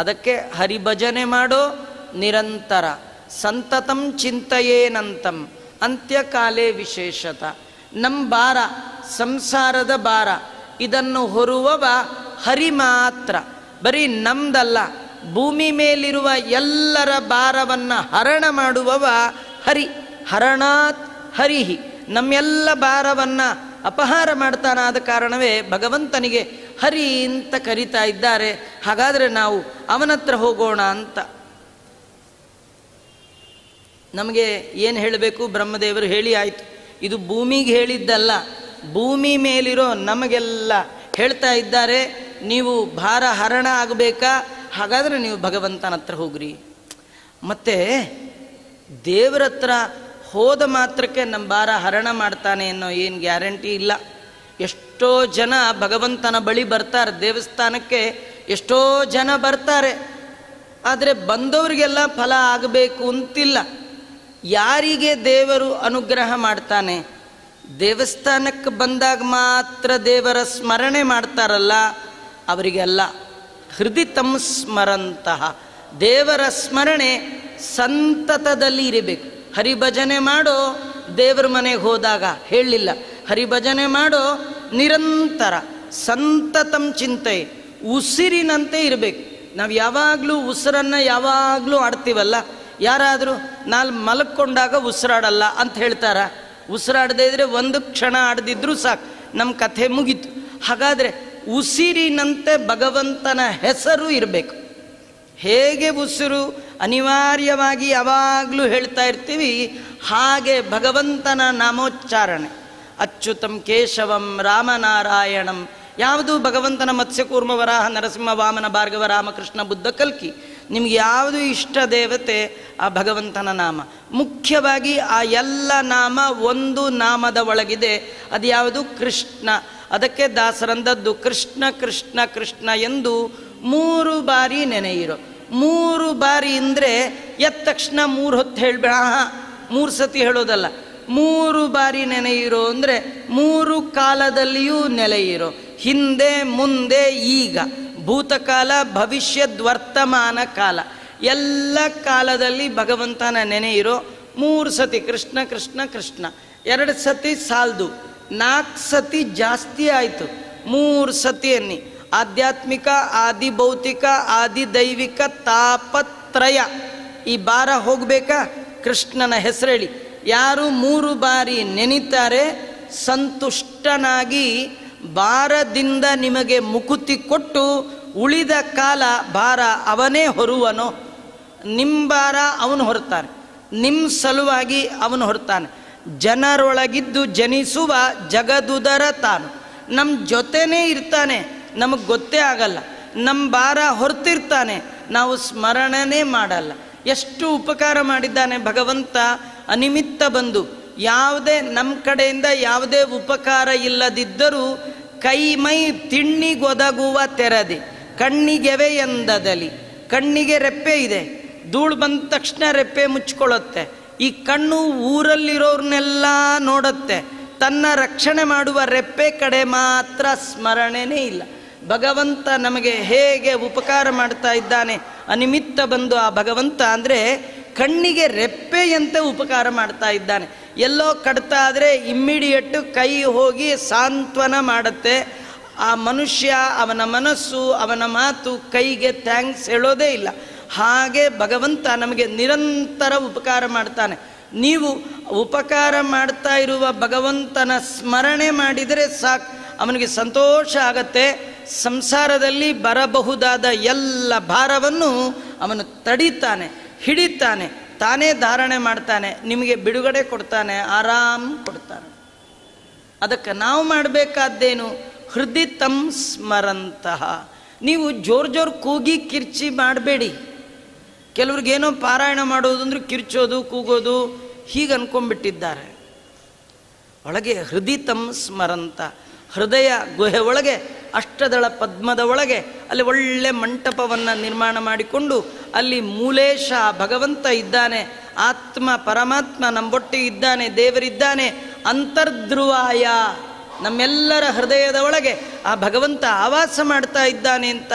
ಅದಕ್ಕೆ ಹರಿಭಜನೆ ಮಾಡೋ ನಿರಂತರ ಸಂತತಂ ಚಿಂತೆಯೇನಂತಂ ಅಂತ್ಯಕಾಲೇ ವಿಶೇಷತ ನಮ್ಮ ಭಾರ ಸಂಸಾರದ ಭಾರ ಇದನ್ನು ಹೊರುವವ ಹರಿ ಮಾತ್ರ ಬರೀ ನಮ್ದಲ್ಲ ಭೂಮಿ ಮೇಲಿರುವ ಎಲ್ಲರ ಭಾರವನ್ನು ಹರಣ ಮಾಡುವವ ಹರಿ ಹರಣಾತ್ ಹರಿಹಿ ನಮ್ಮೆಲ್ಲ ಭಾರವನ್ನು ಅಪಹಾರ ಮಾಡ್ತಾನಾದ ಕಾರಣವೇ ಭಗವಂತನಿಗೆ ಹರಿ ಅಂತ ಕರೀತಾ ಇದ್ದಾರೆ ಹಾಗಾದರೆ ನಾವು ಅವನತ್ರ ಹೋಗೋಣ ಅಂತ ನಮಗೆ ಏನು ಹೇಳಬೇಕು ಬ್ರಹ್ಮದೇವರು ಹೇಳಿ ಆಯಿತು ಇದು ಭೂಮಿಗೆ ಹೇಳಿದ್ದಲ್ಲ ಭೂಮಿ ಮೇಲಿರೋ ನಮಗೆಲ್ಲ ಹೇಳ್ತಾ ಇದ್ದಾರೆ ನೀವು ಭಾರ ಹರಣ ಆಗಬೇಕಾ ಹಾಗಾದರೆ ನೀವು ಭಗವಂತನ ಹತ್ರ ಹೋಗ್ರಿ ಮತ್ತು ದೇವರ ಹತ್ರ ಹೋದ ಮಾತ್ರಕ್ಕೆ ನಮ್ಮ ಭಾರ ಹರಣ ಮಾಡ್ತಾನೆ ಅನ್ನೋ ಏನು ಗ್ಯಾರಂಟಿ ಇಲ್ಲ ಎಷ್ಟೋ ಜನ ಭಗವಂತನ ಬಳಿ ಬರ್ತಾರೆ ದೇವಸ್ಥಾನಕ್ಕೆ ಎಷ್ಟೋ ಜನ ಬರ್ತಾರೆ ಆದರೆ ಬಂದವರಿಗೆಲ್ಲ ಫಲ ಆಗಬೇಕು ಅಂತಿಲ್ಲ ಯಾರಿಗೆ ದೇವರು ಅನುಗ್ರಹ ಮಾಡ್ತಾನೆ ದೇವಸ್ಥಾನಕ್ಕೆ ಬಂದಾಗ ಮಾತ್ರ ದೇವರ ಸ್ಮರಣೆ ಮಾಡ್ತಾರಲ್ಲ ಅವರಿಗೆಲ್ಲ ತಮ್ಮ ಸ್ಮರಂತಹ ದೇವರ ಸ್ಮರಣೆ ಸಂತತದಲ್ಲಿ ಇರಬೇಕು ಹರಿಭಜನೆ ಮಾಡೋ ದೇವ್ರ ಮನೆಗೆ ಹೋದಾಗ ಹೇಳಲಿಲ್ಲ ಹರಿಭಜನೆ ಮಾಡೋ ನಿರಂತರ ಸಂತತಂ ಚಿಂತೆ ಉಸಿರಿನಂತೆ ಇರಬೇಕು ನಾವು ಯಾವಾಗಲೂ ಉಸಿರನ್ನು ಯಾವಾಗಲೂ ಆಡ್ತೀವಲ್ಲ ಯಾರಾದರೂ ನಾಲ್ ಮಲಕ್ಕೊಂಡಾಗ ಉಸಿರಾಡಲ್ಲ ಅಂತ ಹೇಳ್ತಾರ ಉಸಿರಾಡದೇ ಇದ್ರೆ ಒಂದು ಕ್ಷಣ ಆಡದಿದ್ರೂ ಸಾಕು ನಮ್ಮ ಕಥೆ ಮುಗೀತು ಹಾಗಾದರೆ ಉಸಿರಿನಂತೆ ಭಗವಂತನ ಹೆಸರು ಇರಬೇಕು ಹೇಗೆ ಉಸಿರು ಅನಿವಾರ್ಯವಾಗಿ ಯಾವಾಗಲೂ ಹೇಳ್ತಾ ಇರ್ತೀವಿ ಹಾಗೆ ಭಗವಂತನ ನಾಮೋಚ್ಚಾರಣೆ ಅಚ್ಯುತಂ ಕೇಶವಂ ರಾಮನಾರಾಯಣಂ ಯಾವುದು ಭಗವಂತನ ಮತ್ಸ್ಯಕೂರ್ಮ ವರಾಹ ನರಸಿಂಹ ವಾಮನ ಭಾರ್ಗವ ರಾಮಕೃಷ್ಣ ಬುದ್ಧ ಕಲ್ಕಿ ನಿಮಗೆ ಯಾವುದು ಇಷ್ಟ ದೇವತೆ ಆ ಭಗವಂತನ ನಾಮ ಮುಖ್ಯವಾಗಿ ಆ ಎಲ್ಲ ನಾಮ ಒಂದು ನಾಮದ ಒಳಗಿದೆ ಅದು ಯಾವುದು ಕೃಷ್ಣ ಅದಕ್ಕೆ ದಾಸರಂದದ್ದು ಕೃಷ್ಣ ಕೃಷ್ಣ ಕೃಷ್ಣ ಎಂದು ಮೂರು ಬಾರಿ ನೆನೆಯಿರು ಮೂರು ಬಾರಿ ಅಂದರೆ ಎದ್ದ ತಕ್ಷಣ ಮೂರು ಹೊತ್ತು ಹೇಳಬೇಡ ಮೂರು ಸತಿ ಹೇಳೋದಲ್ಲ ಮೂರು ಬಾರಿ ನೆನೆಯಿರೋ ಅಂದರೆ ಮೂರು ಕಾಲದಲ್ಲಿಯೂ ನೆಲೆಯಿರೋ ಹಿಂದೆ ಮುಂದೆ ಈಗ ಭೂತಕಾಲ ಭವಿಷ್ಯದ್ ವರ್ತಮಾನ ಕಾಲ ಎಲ್ಲ ಕಾಲದಲ್ಲಿ ಭಗವಂತನ ನೆನೆಯಿರೋ ಮೂರು ಸತಿ ಕೃಷ್ಣ ಕೃಷ್ಣ ಕೃಷ್ಣ ಎರಡು ಸತಿ ಸಾಲ್ದು ನಾಲ್ಕು ಸತಿ ಜಾಸ್ತಿ ಆಯಿತು ಮೂರು ಸತಿ ಆಧ್ಯಾತ್ಮಿಕ ಆದಿಭೌತಿಕ ಭೌತಿಕ ಆದಿ ದೈವಿಕ ತಾಪತ್ರಯ ಈ ಬಾರ ಹೋಗಬೇಕಾ ಕೃಷ್ಣನ ಹೆಸರೇಳಿ ಯಾರು ಮೂರು ಬಾರಿ ನೆನಿತಾರೆ ಸಂತುಷ್ಟನಾಗಿ ಬಾರದಿಂದ ನಿಮಗೆ ಮುಕುತಿ ಕೊಟ್ಟು ಉಳಿದ ಕಾಲ ಬಾರ ಅವನೇ ಹೊರುವನು ನಿಮ್ಮ ಬಾರ ಅವನು ಹೊರತಾನೆ ನಿಮ್ಮ ಸಲುವಾಗಿ ಅವನು ಹೊರತಾನೆ ಜನರೊಳಗಿದ್ದು ಜನಿಸುವ ಜಗದುದರ ತಾನು ನಮ್ಮ ಜೊತೆನೇ ಇರ್ತಾನೆ ನಮಗೆ ಗೊತ್ತೇ ಆಗಲ್ಲ ನಮ್ಮ ಭಾರ ಹೊರತಿರ್ತಾನೆ ನಾವು ಸ್ಮರಣನೇ ಮಾಡಲ್ಲ ಎಷ್ಟು ಉಪಕಾರ ಮಾಡಿದ್ದಾನೆ ಭಗವಂತ ಅನಿಮಿತ್ತ ಬಂದು ಯಾವುದೇ ನಮ್ಮ ಕಡೆಯಿಂದ ಯಾವುದೇ ಉಪಕಾರ ಇಲ್ಲದಿದ್ದರೂ ಕೈ ಮೈ ತಿಣ್ಣಿಗೊದಗುವ ತೆರದೆ ಕಣ್ಣಿಗೆವೆ ಎಂದದಲ್ಲಿ ಕಣ್ಣಿಗೆ ರೆಪ್ಪೆ ಇದೆ ಧೂಳು ಬಂದ ತಕ್ಷಣ ರೆಪ್ಪೆ ಮುಚ್ಕೊಳ್ಳುತ್ತೆ ಈ ಕಣ್ಣು ಊರಲ್ಲಿರೋರ್ನೆಲ್ಲ ನೋಡುತ್ತೆ ತನ್ನ ರಕ್ಷಣೆ ಮಾಡುವ ರೆಪ್ಪೆ ಕಡೆ ಮಾತ್ರ ಸ್ಮರಣೆನೇ ಇಲ್ಲ ಭಗವಂತ ನಮಗೆ ಹೇಗೆ ಉಪಕಾರ ಮಾಡ್ತಾ ಇದ್ದಾನೆ ಅನಿಮಿತ್ತ ಬಂದು ಆ ಭಗವಂತ ಅಂದರೆ ಕಣ್ಣಿಗೆ ರೆಪ್ಪೆಯಂತೆ ಉಪಕಾರ ಮಾಡ್ತಾ ಇದ್ದಾನೆ ಎಲ್ಲೋ ಕಡ್ತಾ ಆದರೆ ಇಮ್ಮಿಡಿಯೇಟು ಕೈ ಹೋಗಿ ಸಾಂತ್ವನ ಮಾಡುತ್ತೆ ಆ ಮನುಷ್ಯ ಅವನ ಮನಸ್ಸು ಅವನ ಮಾತು ಕೈಗೆ ಥ್ಯಾಂಕ್ಸ್ ಹೇಳೋದೇ ಇಲ್ಲ ಹಾಗೆ ಭಗವಂತ ನಮಗೆ ನಿರಂತರ ಉಪಕಾರ ಮಾಡ್ತಾನೆ ನೀವು ಉಪಕಾರ ಮಾಡ್ತಾ ಇರುವ ಭಗವಂತನ ಸ್ಮರಣೆ ಮಾಡಿದರೆ ಸಾಕು ಅವನಿಗೆ ಸಂತೋಷ ಆಗತ್ತೆ ಸಂಸಾರದಲ್ಲಿ ಬರಬಹುದಾದ ಎಲ್ಲ ಭಾರವನ್ನು ಅವನು ತಡೀತಾನೆ ಹಿಡಿತಾನೆ ತಾನೇ ಧಾರಣೆ ಮಾಡ್ತಾನೆ ನಿಮಗೆ ಬಿಡುಗಡೆ ಕೊಡ್ತಾನೆ ಆರಾಮ್ ಕೊಡ್ತಾನೆ ಅದಕ್ಕೆ ನಾವು ಮಾಡಬೇಕಾದ್ದೇನು ಹೃದಿತಂ ಸ್ಮರಂತಹ ನೀವು ಜೋರು ಜೋರು ಕೂಗಿ ಕಿರ್ಚಿ ಮಾಡಬೇಡಿ ಕೆಲವ್ರಿಗೇನೋ ಪಾರಾಯಣ ಮಾಡೋದು ಅಂದ್ರೆ ಕಿರ್ಚೋದು ಕೂಗೋದು ಹೀಗೆ ಅಂದ್ಕೊಂಡ್ಬಿಟ್ಟಿದ್ದಾರೆ ಒಳಗೆ ಹೃದಿತಂ ಸ್ಮರಂತ ಹೃದಯ ಗುಹೆ ಒಳಗೆ ಅಷ್ಟದಳ ಪದ್ಮದ ಒಳಗೆ ಅಲ್ಲಿ ಒಳ್ಳೆ ಮಂಟಪವನ್ನು ನಿರ್ಮಾಣ ಮಾಡಿಕೊಂಡು ಅಲ್ಲಿ ಮೂಲೇಶ ಭಗವಂತ ಇದ್ದಾನೆ ಆತ್ಮ ಪರಮಾತ್ಮ ನಂಬೊಟ್ಟಿ ಇದ್ದಾನೆ ದೇವರಿದ್ದಾನೆ ಅಂತರ್ಧ್ರುವಾಯ ನಮ್ಮೆಲ್ಲರ ಹೃದಯದ ಒಳಗೆ ಆ ಭಗವಂತ ಆವಾಸ ಮಾಡ್ತಾ ಇದ್ದಾನೆ ಅಂತ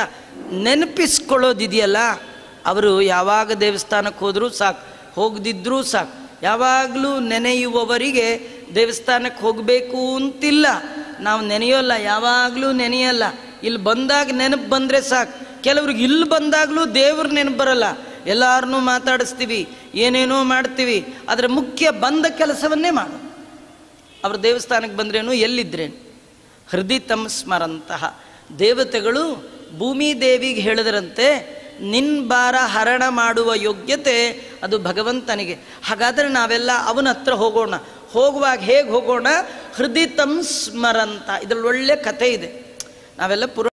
ನೆನಪಿಸ್ಕೊಳ್ಳೋದಿದೆಯಲ್ಲ ಅವರು ಯಾವಾಗ ದೇವಸ್ಥಾನಕ್ಕೆ ಹೋದರೂ ಸಾಕು ಹೋಗದಿದ್ದರೂ ಸಾಕು ಯಾವಾಗಲೂ ನೆನೆಯುವವರಿಗೆ ದೇವಸ್ಥಾನಕ್ಕೆ ಹೋಗಬೇಕು ಅಂತಿಲ್ಲ ನಾವು ನೆನೆಯೋಲ್ಲ ಯಾವಾಗಲೂ ನೆನೆಯಲ್ಲ ಇಲ್ಲಿ ಬಂದಾಗ ನೆನಪು ಬಂದರೆ ಸಾಕು ಕೆಲವ್ರಿಗೆ ಇಲ್ಲಿ ಬಂದಾಗಲೂ ದೇವ್ರ ನೆನಪು ಬರಲ್ಲ ಎಲ್ಲರನ್ನೂ ಮಾತಾಡಿಸ್ತೀವಿ ಏನೇನೋ ಮಾಡ್ತೀವಿ ಅದರ ಮುಖ್ಯ ಬಂದ ಕೆಲಸವನ್ನೇ ಮಾಡು ಅವ್ರ ದೇವಸ್ಥಾನಕ್ಕೆ ಬಂದ್ರೇನು ಎಲ್ಲಿದ್ರೇನು ಹೃದಯ ತಮ್ಮ ಸ್ಮರಂತಹ ದೇವತೆಗಳು ಭೂಮಿ ದೇವಿಗೆ ಹೇಳಿದ್ರಂತೆ ನಿನ್ ಭಾರ ಹರಣ ಮಾಡುವ ಯೋಗ್ಯತೆ ಅದು ಭಗವಂತನಿಗೆ ಹಾಗಾದರೆ ನಾವೆಲ್ಲ ಅವನ ಹತ್ರ ಹೋಗೋಣ ಹೋಗುವಾಗ ಹೇಗೆ ಹೋಗೋಣ ಹೃದಯತಂ ಸ್ಮರಂತ ಇದರಲ್ಲಿ ಒಳ್ಳೆ ಕಥೆ ಇದೆ ನಾವೆಲ್ಲ ಪುರ